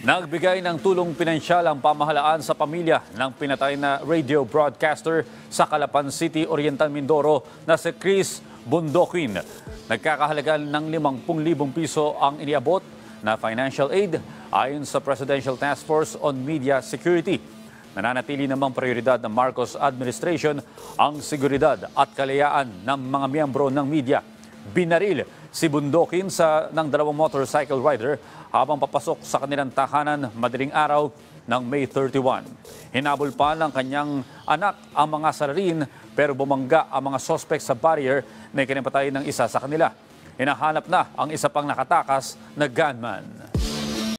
Nagbigay ng tulong pinansyal ang pamahalaan sa pamilya ng pinatay na radio broadcaster sa Calapan City, Oriental Mindoro na si Chris Bundokin. Nagkakahalagan ng 50,000 piso ang iniabot na financial aid ayon sa Presidential Task Force on Media Security. Nananatili namang prioridad ng Marcos Administration ang seguridad at kalayaan ng mga miyembro ng media binaril si Bundokin sa, ng dalawang motorcycle rider habang papasok sa kanilang tahanan madaling araw ng May 31. Hinabol pa ng kanyang anak ang mga salarin pero bumangga ang mga sospek sa barrier na ikinapatay ng isa sa kanila. Hinahanap na ang isa pang nakatakas na gunman.